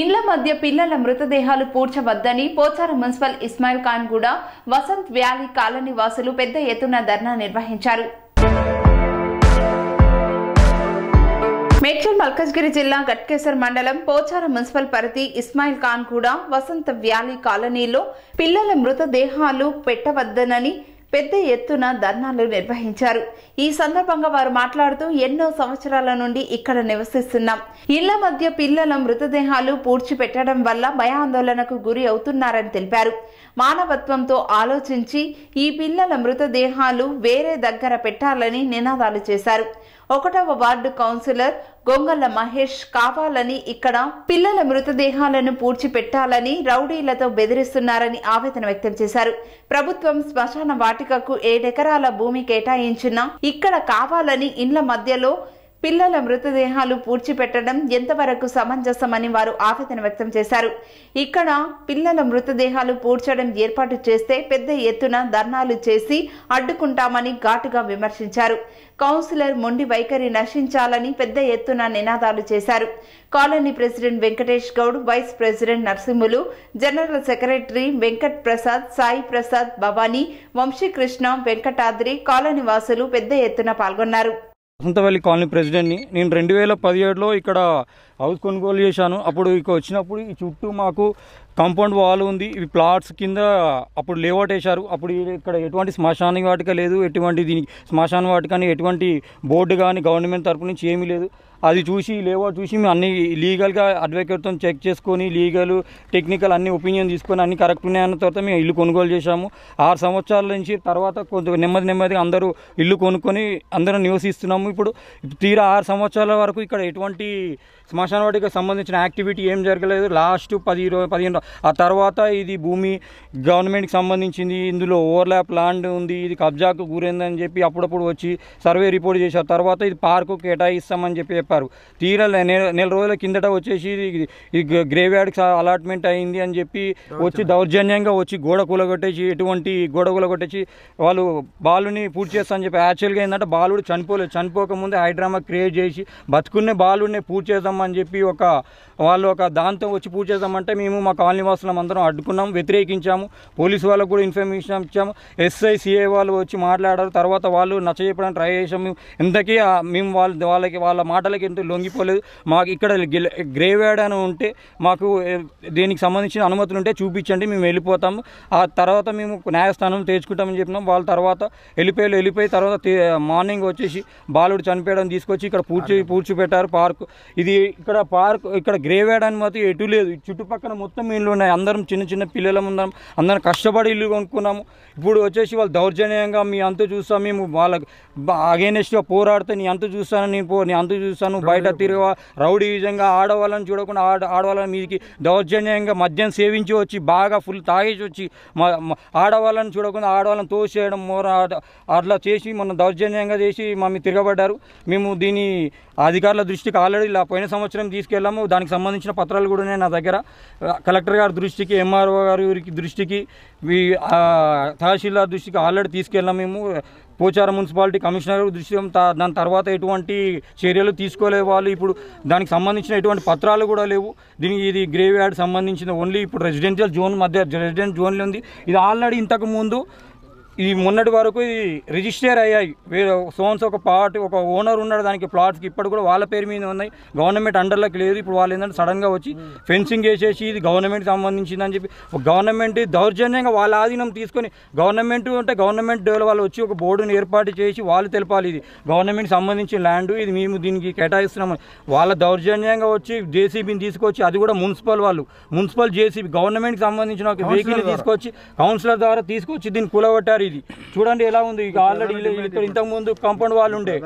ఇళ్ల మధ్య పిల్లల మృతదేహాలు పూడ్చవద్దని పోచారం మున్సిపల్ ఇస్మాయిల్ ఖాన్ కూడా వసంత్ వ్యాలీ కాలనీ వాసులు పెద్ద ఎత్తున ధర్నా నిర్వహించారు మేడ్చల్ మల్కజ్గిరి జిల్లా గట్కేసర్ మండలం పోచార మున్సిపల్ పరిధి ఇస్మాయిల్ ఖాన్ కూడా వసంత వ్యాలీ కాలనీలో పిల్లల మృతదేహాలు పెట్టవద్దనని పెద్ద ఎత్తున ధర్నాలు నిర్వహించారు ఈ సందర్భంగా వారు మాట్లాడుతూ ఎన్నో సంవత్సరాల నుండి ఇక్కడ నివసిస్తున్నాం ఇళ్ల మధ్య పిల్లల మృతదేహాలు పూడ్చిపెట్టడం వల్ల భయాందోళనకు గురి అవుతున్నారని తెలిపారు మానవత్వంతో ఆలోచించి ఈ పిల్లల మృతదేహాలు వేరే దగ్గర పెట్టాలని నినాదాలు చేశారు ఒకటవ వార్డు కౌన్సిలర్ గొంగల్ల మహేష్ కావాలని ఇక్కడ పిల్లల మృతదేహాలను పూడ్చిపెట్టాలని రౌడీలతో బెదిరిస్తున్నారని ఆవేదన వ్యక్తం చేశారు ప్రభుత్వం శ్మశాన వాటికకు ఏడెకరాల భూమి కేటాయించిన ఇక్కడ కావాలని ఇండ్ల మధ్యలో పిల్లల మృతదేహాలు పూడ్చిపెట్టడం ఎంతవరకు సమంజసమని వారు ఆవేదన వ్యక్తం చేశారు ఇక్కడ పిల్లల మృతదేహాలు పూడ్చడం ఏర్పాటు చేస్తే పెద్ద ఎత్తున ధర్నాలు చేసి అడ్డుకుంటామని ఘాటుగా విమర్శించారు కౌన్సిలర్ మొండి వైఖరి నశించాలని పెద్ద ఎత్తున నినాదాలు చేశారు colony president Venkatesh Goud vice president Narsimhulu general secretary Venkat Prasad Sai Prasad Bhavani Vamshikrishna Venkatadri colony వాసులు పెద్ద ఎత్తున పాల్గొన్నారు వసంతవల్లి కాలనీ ప్రెసిడెంట్ని నేను రెండు వేల పదిహేడులో ఇక్కడ హౌస్ కొనుగోలు చేశాను అప్పుడు ఇక్కడ వచ్చినప్పుడు ఈ చుట్టూ మాకు కాంపౌండ్ వాల్ ఉంది ఇవి ప్లాట్స్ కింద అప్పుడు లేఅవుట్ వేశారు అప్పుడు ఇక్కడ ఎటువంటి శ్మశాన వాటిక లేదు ఎటువంటి దీనికి శ్మశాన వాటికని ఎటువంటి బోర్డు కానీ గవర్నమెంట్ తరపు నుంచి ఏమీ లేదు అది చూసి లేవో చూసి మేము అన్ని లీగల్గా అడ్వకేట్తో చెక్ చేసుకొని లీగల్ టెక్నికల్ అన్ని ఒపీనియన్ తీసుకొని అన్ని కరెక్ట్ ఉన్నాయన్న తర్వాత మేము ఇల్లు కొనుగోలు చేశాము ఆరు సంవత్సరాల నుంచి తర్వాత కొంచెం నెమ్మది నెమ్మదిగా అందరూ ఇల్లు కొనుక్కొని అందరం నివసిస్తున్నాము ఇప్పుడు తీరా ఆరు సంవత్సరాల వరకు ఇక్కడ ఎటువంటి శ్మశాన వాటికి సంబంధించిన యాక్టివిటీ ఏం జరగలేదు లాస్ట్ పది ఇరవై పదిహేను ఆ తర్వాత ఇది భూమి గవర్నమెంట్కి సంబంధించింది ఇందులో ఓవర్లాప్ ల్యాండ్ ఉంది ఇది కబ్జాకు గురైందని చెప్పి అప్పుడప్పుడు వచ్చి సర్వే రిపోర్ట్ చేశారు తర్వాత ఇది పార్కు కేటాయిస్తామని చెప్పి చెప్పారు తీరా నెల రోజుల కిందట వచ్చేసి గ్రేవ్ గ్రేవ్యార్డ్కి అలాట్మెంట్ అయింది అని చెప్పి వచ్చి దౌర్జన్యంగా వచ్చి గోడ కూలగొట్టేసి ఎటువంటి గోడ కూలగొట్టేసి వాళ్ళు బాలుని పూర్తి చేస్తా అని చెప్పి యాక్చువల్గా ఏంటంటే బాలుడు చనిపోలేదు చనిపోకముందే హైడ్రామా క్రియేట్ చేసి బతుకునే బాలుడిని పూర్తి చేద్దామని చెప్పి ఒక వాళ్ళు ఒక దాంతో వచ్చి పూజ చేద్దామంటే మేము మా కాలనీ వాసులం అందరం అడ్డుకున్నాం వ్యతిరేకించాము పోలీసు వాళ్ళకు కూడా ఇన్ఫర్మేషన్ ఇచ్చాము ఎస్ఐ సిఏ వాళ్ళు వచ్చి మాట్లాడారు తర్వాత వాళ్ళు నచ్చ చెప్పడానికి ట్రై చేసాము ఇంతకీ మేము వాళ్ళ వాళ్ళకి వాళ్ళ మాటలకి వాళ్ళకి ఎంతో లొంగిపోలేదు మాకు ఇక్కడ గ్రేవ్యార్డ్ అని ఉంటే మాకు దీనికి సంబంధించిన అనుమతులు ఉంటే చూపించండి మేము వెళ్ళిపోతాము ఆ తర్వాత మేము న్యాయస్థానం తెచ్చుకుంటామని చెప్పినాం వాళ్ళ తర్వాత వెళ్ళిపోయి వెళ్ళిపోయి తర్వాత మార్నింగ్ వచ్చేసి బాలుడు చనిపోయడం తీసుకొచ్చి ఇక్కడ పూడ్చి పూడ్చిపెట్టారు పార్క్ ఇది ఇక్కడ పార్క్ ఇక్కడ గ్రేవ్యార్డ్ అని మాత్రం ఎటు లేదు చుట్టుపక్కల మొత్తం ఇళ్ళు ఉన్నాయి అందరం చిన్న చిన్న పిల్లలం ఉన్నాం అందరం కష్టపడి ఇల్లు కొనుక్కున్నాము ఇప్పుడు వచ్చేసి వాళ్ళు దౌర్జన్యంగా మీ అంత చూస్తాం మేము వాళ్ళ అగేనెస్ట్గా పోరాడితే నీ అంత చూస్తాను నేను పో నీ అంత చూస్తాను చేస్తాను బయట తిరిగి రౌడీ విధంగా ఆడవాళ్ళని చూడకుండా ఆడ ఆడవాళ్ళని మీదకి దౌర్జన్యంగా మద్యం సేవించి వచ్చి బాగా ఫుల్ తాగేసి వచ్చి ఆడవాళ్ళని చూడకుండా ఆడవాళ్ళని తోసేయడం అట్లా చేసి మొన్న దౌర్జన్యంగా చేసి మమ్మల్ని తిరగబడ్డారు మేము దీని అధికారుల దృష్టికి ఆల్రెడీ ఇలా పోయిన సంవత్సరం తీసుకెళ్ళాము దానికి సంబంధించిన పత్రాలు కూడా ఉన్నాయి నా దగ్గర కలెక్టర్ గారి దృష్టికి ఎంఆర్ఓ గారి దృష్టికి తహసీల్దార్ దృష్టికి ఆల్రెడీ తీసుకెళ్ళాము మేము పోచారం మున్సిపాలిటీ కమిషనర్ దృశ్యం దాని తర్వాత ఎటువంటి చర్యలు తీసుకోలే వాళ్ళు ఇప్పుడు దానికి సంబంధించిన ఎటువంటి పత్రాలు కూడా లేవు దీనికి ఇది గ్రేవ్ యార్డ్ సంబంధించిన ఓన్లీ ఇప్పుడు రెసిడెన్షియల్ జోన్ మధ్య రెసిడెంట్ జోన్లో ఉంది ఇది ఆల్రెడీ ఇంతకు ముందు ఈ మొన్నటి వరకు ఇది రిజిస్టర్ అయ్యాయి సోన్స్ ఒక పార్ట్ ఒక ఓనర్ ఉన్నాడు దానికి ప్లాట్స్కి ఇప్పుడు కూడా వాళ్ళ పేరు మీద ఉన్నాయి గవర్నమెంట్ అండర్లోకి లేదు ఇప్పుడు వాళ్ళు ఏంటంటే సడన్గా వచ్చి ఫెన్సింగ్ hmm. వేసేసి ఇది గవర్నమెంట్ సంబంధించింది అని చెప్పి గవర్నమెంట్ దౌర్జన్యంగా వాళ్ళ ఆధీనం తీసుకొని గవర్నమెంట్ అంటే గవర్నమెంట్ వాళ్ళు వచ్చి ఒక బోర్డును ఏర్పాటు చేసి వాళ్ళు తెలపాలి ఇది గవర్నమెంట్ సంబంధించిన ల్యాండ్ ఇది మేము దీనికి కేటాయిస్తున్నాము వాళ్ళ దౌర్జన్యంగా వచ్చి జేసీబీని తీసుకొచ్చి అది కూడా మున్సిపల్ వాళ్ళు మున్సిపల్ జేసీబీ గవర్నమెంట్కి సంబంధించిన ఒక వెహికల్ తీసుకొచ్చి కౌన్సిలర్ ద్వారా తీసుకొచ్చి దీన్ని కూలగొట్టారు ఇది చూడండి ఎలా ఉంది ఇక ఆల్రెడీ ఇక్కడ ఇంతకుముందు కాంపౌండ్ వాళ్ళు ఉండే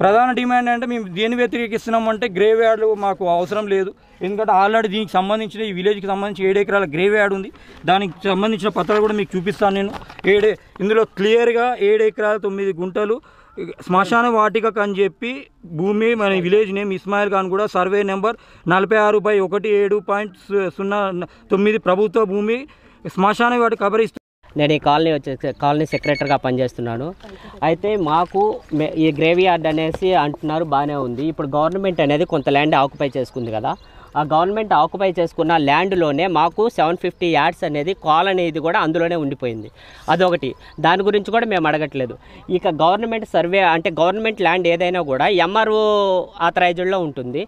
ప్రధాన డిమాండ్ అంటే మేము దేని వ్యతిరేకిస్తున్నామంటే గ్రేవ్ యార్డ్లు మాకు అవసరం లేదు ఎందుకంటే ఆల్రెడీ దీనికి సంబంధించిన ఈ విలేజ్కి సంబంధించి ఏడు ఎకరాల గ్రేవ్ యార్డ్ ఉంది దానికి సంబంధించిన పత్రాలు కూడా మీకు చూపిస్తాను నేను ఏడే ఇందులో క్లియర్గా ఏడు ఎకరాల తొమ్మిది గుంటలు శ్మశాన వాటికకు అని చెప్పి భూమి మన విలేజ్ నేమ్ ఇస్మాయిల్ ఖాన్ కూడా సర్వే నెంబర్ నలభై ఆరు బై ఒకటి ఏడు పాయింట్ సున్నా తొమ్మిది ప్రభుత్వ భూమి శ్మశాన వాటి కబరిస్తాన్ నేను ఈ కాలనీ వచ్చే కాలనీ సెక్రటరీగా పనిచేస్తున్నాను అయితే మాకు ఈ గ్రేవీ యార్డ్ అనేసి అంటున్నారు బాగానే ఉంది ఇప్పుడు గవర్నమెంట్ అనేది కొంత ల్యాండ్ ఆక్యుపై చేసుకుంది కదా ఆ గవర్నమెంట్ ఆక్యుపై చేసుకున్న ల్యాండ్లోనే మాకు సెవెన్ ఫిఫ్టీ యాడ్స్ అనేది కాల్ అనేది కూడా అందులోనే ఉండిపోయింది అదొకటి దాని గురించి కూడా మేము అడగట్లేదు ఇక గవర్నమెంట్ సర్వే అంటే గవర్నమెంట్ ల్యాండ్ ఏదైనా కూడా ఎంఆర్ఓ ఆథరైజ్డ్లో ఉంటుంది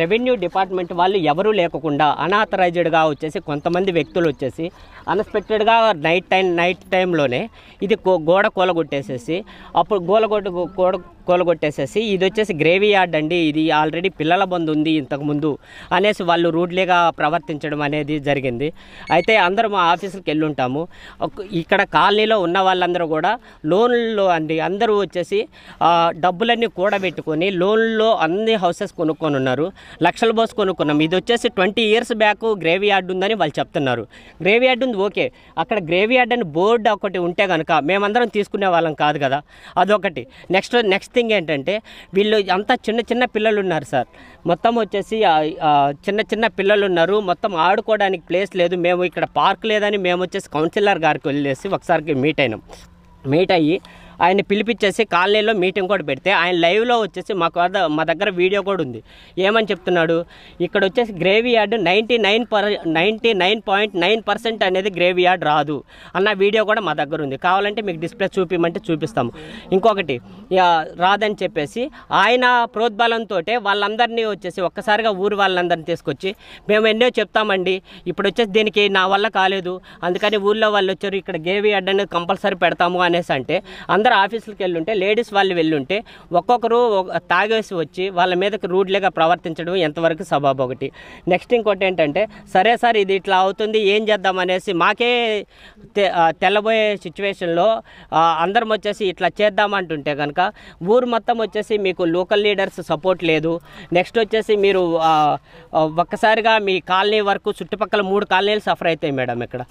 రెవెన్యూ డిపార్ట్మెంట్ వాళ్ళు ఎవరూ లేకుండా అన్ఆథరైజ్డ్గా వచ్చేసి కొంతమంది వ్యక్తులు వచ్చేసి అన్ఎక్స్పెక్టెడ్గా నైట్ టైం నైట్ టైంలోనే ఇది గోడ కూలగొట్టేసేసి అప్పుడు గోలగొట్టు గోడ కొట్టేసేసి ఇది వచ్చేసి గ్రేవీ యార్డ్ అండి ఇది ఆల్రెడీ పిల్లల బంద్ ఉంది ఇంతకుముందు అనేసి వాళ్ళు రూడ్లీగా ప్రవర్తించడం అనేది జరిగింది అయితే అందరూ మా ఆఫీసుకి వెళ్ళుంటాము ఇక్కడ కాలనీలో ఉన్న వాళ్ళందరూ కూడా లోన్లు అండి అందరూ వచ్చేసి డబ్బులన్నీ కూడబెట్టుకొని లోన్లో అన్ని హౌసెస్ కొనుక్కొని ఉన్నారు లక్షల బోస్ కొనుక్కున్నాం ఇది వచ్చేసి twenty years back graveyard ఉందని వాళ్ళు చెప్తున్నారు గ్రేవీ యార్డ్ ఉంది ఓకే అక్కడ గ్రేవీ యార్డ్ అని బోర్డు ఒకటి ఉంటే కనుక మేమందరం తీసుకునే వాళ్ళం కాదు కదా అదొకటి నెక్స్ట్ నెక్స్ట్ థింగ్ ఏంటంటే వీళ్ళు అంతా చిన్న చిన్న పిల్లలు ఉన్నారు సార్ మొత్తం వచ్చేసి చిన్న చిన్న పిల్లలు ఉన్నారు మొత్తం ఆడుకోవడానికి ప్లేస్ లేదు మేము ఇక్కడ పార్క్ లేదని మేము వచ్చేసి కౌన్సిలర్ గారికి వెళ్ళేసి ఒకసారికి మీట్ అయినాం మీట్ అయ్యి ఆయన పిలిపించేసి కాలనీలో మీటింగ్ కూడా పెడితే ఆయన లైవ్లో వచ్చేసి మాకు మా దగ్గర వీడియో కూడా ఉంది ఏమని చెప్తున్నాడు ఇక్కడ వచ్చేసి graveyard ninety nine per nine point nine percent అనేది గ్రేవీ యార్డ్ రాదు అన్న వీడియో కూడా మా దగ్గర ఉంది కావాలంటే మీకు డిస్ప్లే చూపిమంటే చూపిస్తాము ఇంకొకటి రాదని చెప్పేసి ఆయన ప్రోద్బలంతో వాళ్ళందరినీ వచ్చేసి ఒక్కసారిగా ఊరు వాళ్ళందరినీ తీసుకొచ్చి మేము ఎన్నో చెప్తామండి ఇప్పుడు వచ్చేసి దీనికి నా వల్ల కాలేదు అందుకని ఊళ్ళో వాళ్ళు వచ్చారు ఇక్కడ గ్రేవీ యార్డ్ అనేది కంపల్సరీ పెడతాము అనేసి అంటే అందరు అందరు ఆఫీసులకు వెళ్ళుంటే లేడీస్ వాళ్ళు వెళ్ళుంటే ఒక్కొక్కరు తాగేసి వచ్చి వాళ్ళ మీదకి రూడ్లేగా ప్రవర్తించడం ఎంతవరకు సబాబు ఒకటి నెక్స్ట్ ఇంకోటి ఏంటంటే సరే సార్ ఇది ఇట్లా అవుతుంది ఏం చేద్దాం అనేసి మాకే తెల్లబోయే సిచ్యువేషన్లో అందరం వచ్చేసి ఇట్లా చేద్దామంటుంటే కనుక ఊరు మొత్తం వచ్చేసి మీకు లోకల్ లీడర్స్ సపోర్ట్ లేదు నెక్స్ట్ వచ్చేసి మీరు ఒక్కసారిగా మీ కాలనీ వరకు చుట్టుపక్కల మూడు కాలనీలు సఫర్ అవుతాయి మేడం ఇక్కడ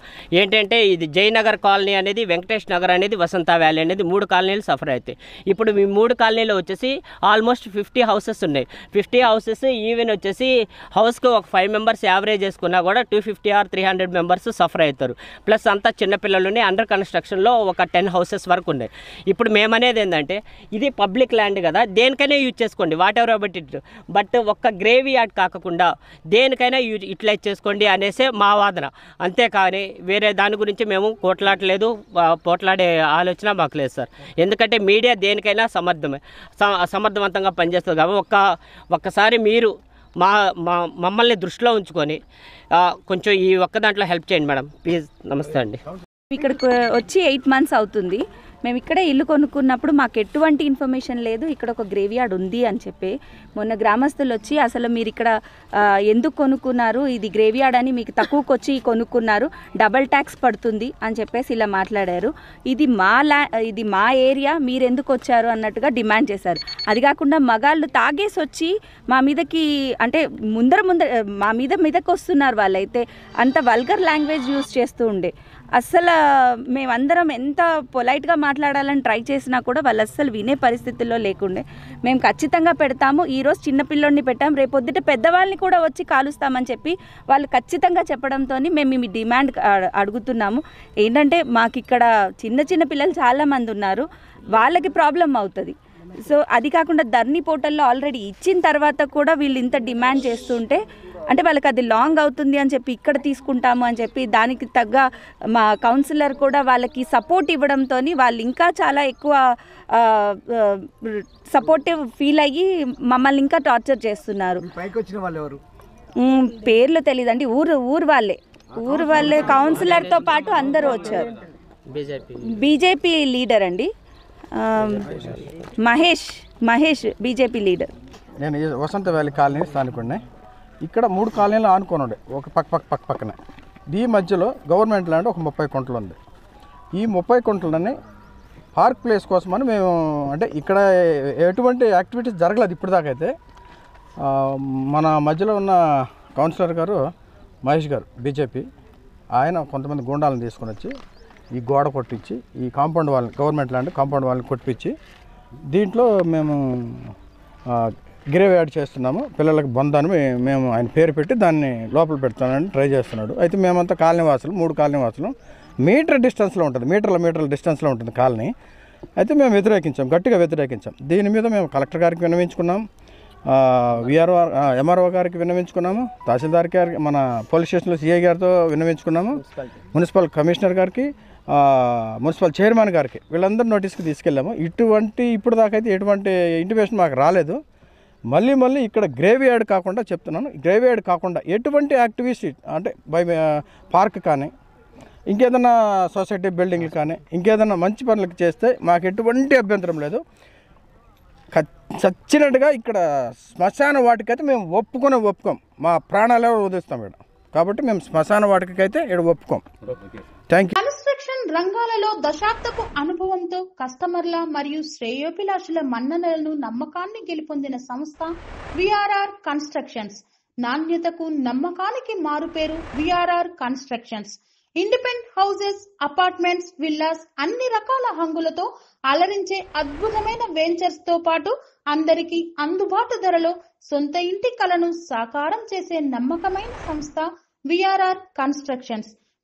ఏంటంటే ఇది జయనగర్ కాలనీ అనేది వెంకటేష్ నగర్ అనేది వసంత వ్యాలీ అనేది మూడు కాలనీలు సఫర్ అవుతాయి ఇప్పుడు మీ మూడు కాలనీలు వచ్చేసి ఆల్మోస్ట్ ఫిఫ్టీ హౌసెస్ ఉన్నాయి ఫిఫ్టీ హౌసెస్ ఈవెన్ వచ్చేసి హౌస్కి ఒక ఫైవ్ మెంబర్స్ యావరేజ్ చేసుకున్నా కూడా two fifty or three hundred members suffer అవుతారు ప్లస్ అంతా చిన్నపిల్లలుని అండర్ కన్స్ట్రక్షన్లో ఒక టెన్ హౌసెస్ వరకు ఉన్నాయి ఇప్పుడు మేమనేది ఏంటంటే ఇది పబ్లిక్ ల్యాండ్ కదా దేనికైనా యూజ్ చేసుకోండి whatever but it but ఒక్క గ్రేవీ యాడ్ కాకుండా దేనికైనా యూజ్ ఇట్లా చేసుకోండి అనేసి మా వాదన అంతేకాని వేరే దాని గురించి మేము కోట్లాడలేదు పోట్లాడే ఆలోచన మాకు లేదు సార్ ఎందుకంటే మీడియా దేనికైనా సమర్థమే సమర్థవంతంగా పనిచేస్తుంది కాబట్టి ఒక్క ఒక్కసారి మీరు మా మా మమ్మల్ని దృష్టిలో ఉంచుకొని కొంచెం ఈ ఒక్క దాంట్లో హెల్ప్ చేయండి మేడం ప్లీజ్ నమస్తే అండి ఇక్కడికి వచ్చి ఎయిట్ మంత్స్ అవుతుంది మేము ఇక్కడే ఇల్లు కొనుక్కున్నప్పుడు మాకు ఎటువంటి ఇన్ఫర్మేషన్ లేదు ఇక్కడ ఒక గ్రేవ్ యార్డ్ ఉంది అని చెప్పి మొన్న గ్రామస్తులు వచ్చి అసలు మీరు ఇక్కడ ఎందుకు కొనుక్కున్నారు ఇది గ్రేవ్ యార్డ్ అని మీకు తక్కువకు వచ్చి కొనుక్కున్నారు డబల్ ట్యాక్స్ పడుతుంది అని చెప్పేసి ఇలా మాట్లాడారు ఇది మా ల్యా ఇది మా ఏరియా మీరు ఎందుకు వచ్చారు అన్నట్టుగా డిమాండ్ చేశారు అది కాకుండా మగాళ్ళు తాగేసి వచ్చి మా మీదకి అంటే ముందర ముందర మా మీద మీదకి వస్తున్నారు వాళ్ళైతే అంత వల్గర్ లాంగ్వేజ్ యూస్ చేస్తూ ఉండే అస్సలు మేమందరం ఎంత పొలైట్గా మాట్లాడాలని ట్రై చేసినా కూడా వాళ్ళు అస్సలు వినే పరిస్థితుల్లో లేకుండే మేము ఖచ్చితంగా పెడతాము ఈరోజు చిన్నపిల్లోడిని పెట్టాం రేపొద్దుట పెద్దవాళ్ళని కూడా వచ్చి కాలుస్తామని చెప్పి వాళ్ళు ఖచ్చితంగా చెప్పడంతో మేము మీ డిమాండ్ అడుగుతున్నాము ఏంటంటే మాకు ఇక్కడ చిన్న చిన్న పిల్లలు చాలామంది ఉన్నారు వాళ్ళకి ప్రాబ్లం అవుతుంది సో అది కాకుండా ధర్ని పోర్టల్లో ఆల్రెడీ ఇచ్చిన తర్వాత కూడా వీళ్ళు ఇంత డిమాండ్ చేస్తుంటే అంటే వాళ్ళకి అది లాంగ్ అవుతుంది అని చెప్పి ఇక్కడ తీసుకుంటాము అని చెప్పి దానికి తగ్గ మా కౌన్సిలర్ కూడా వాళ్ళకి సపోర్ట్ ఇవ్వడంతో వాళ్ళు ఇంకా చాలా ఎక్కువ సపోర్టివ్ ఫీల్ అయ్యి మమ్మల్ని ఇంకా టార్చర్ చేస్తున్నారు పేర్లు తెలియదండి ఊరు ఊరు వాళ్ళే ఊరు వాళ్ళే కౌన్సిలర్తో పాటు అందరూ వచ్చారు బీజేపీ లీడర్ అండి మహేష్ మహేష్ బీజేపీ లీడర్ నేను వసంత వ్యాలీ కాలనీ స్థానికుడిని ఇక్కడ మూడు కాలనీలు ఆనుకొని ఉండే ఒక పక్క పక్క పక్క పక్కనే ఈ మధ్యలో గవర్నమెంట్ ల్యాండ్ ఒక ముప్పై కుంటలు ఉంది ఈ ముప్పై కుంటలని పార్క్ ప్లేస్ కోసమని మేము అంటే ఇక్కడ ఎటువంటి యాక్టివిటీస్ జరగలేదు అయితే మన మధ్యలో ఉన్న కౌన్సిలర్ గారు మహేష్ గారు బీజేపీ ఆయన కొంతమంది గూండాలను తీసుకొని వచ్చి ఈ గోడ కొట్టించి ఈ కాంపౌండ్ వాళ్ళని గవర్నమెంట్ ల్యాండ్ కాంపౌండ్ వాళ్ళని కొట్టించి దీంట్లో మేము గ్రేవ్ యాడ్ చేస్తున్నాము పిల్లలకు బంధాన్ని మేము ఆయన పేరు పెట్టి దాన్ని లోపల పెడతానని ట్రై చేస్తున్నాడు అయితే మేమంతా కాలనీవాసులు మూడు కాలనీవాసులు మీటర్ డిస్టెన్స్లో ఉంటుంది మీటర్ల మీటర్ల డిస్టెన్స్లో ఉంటుంది కాలనీ అయితే మేము వ్యతిరేకించాం గట్టిగా వ్యతిరేకించాం దీని మీద మేము కలెక్టర్ గారికి విన్నవించుకున్నాం విఆర్ఓ ఎంఆర్ఓ గారికి విన్నవించుకున్నాము తహసీల్దార్ గారికి మన పోలీస్ స్టేషన్లో సిఐ గారితో విన్నవించుకున్నాము మున్సిపల్ కమిషనర్ గారికి మున్సిపల్ చైర్మన్ గారికి వీళ్ళందరూ నోటీస్కి తీసుకెళ్ళాము ఇటువంటి ఇప్పుడు దాకైతే ఎటువంటి ఇంటిమేషన్ మాకు రాలేదు మళ్ళీ మళ్ళీ ఇక్కడ గ్రేవీ యార్డ్ కాకుండా చెప్తున్నాను గ్రేవీ యార్డ్ కాకుండా ఎటువంటి యాక్టివిస్ట్ అంటే బై పార్క్ కానీ ఇంకేదన్నా సొసైటీ బిల్డింగ్లు కానీ ఇంకేదన్నా మంచి పనులకు చేస్తే మాకు ఎటువంటి అభ్యంతరం లేదు చచ్చినట్టుగా ఇక్కడ శ్మశాన వాటికైతే మేము ఒప్పుకొని ఒప్పుకోం మా ప్రాణాలు వదిలిస్తాం ఇక్కడ కాబట్టి మేము శ్మశాన వాటికైతే ఇక్కడ ఒప్పుకోం థ్యాంక్ యూ రంగాలలో దశాబ్దపు అనుభవంతో కస్టమర్ల మరియు శ్రేయోభిలాషుల మన్ననలను నమ్మకాన్ని గెలుపొందిన సంస్థ విఆర్ఆర్ కన్స్ట్రక్షన్స్ నాణ్యతకు నమ్మకానికి మారుపేరు VRR constructions independent houses apartments villas అన్ని రకాల హంగులతో అలరించే అద్భుతమైన వెంచర్స్ తో పాటు అందరికీ అందుబాటు ధరలో సొంత ఇంటి కలను సాకారం చేసే నమ్మకమైన సంస్థ విఆర్ఆర్ కన్స్ట్రక్షన్స్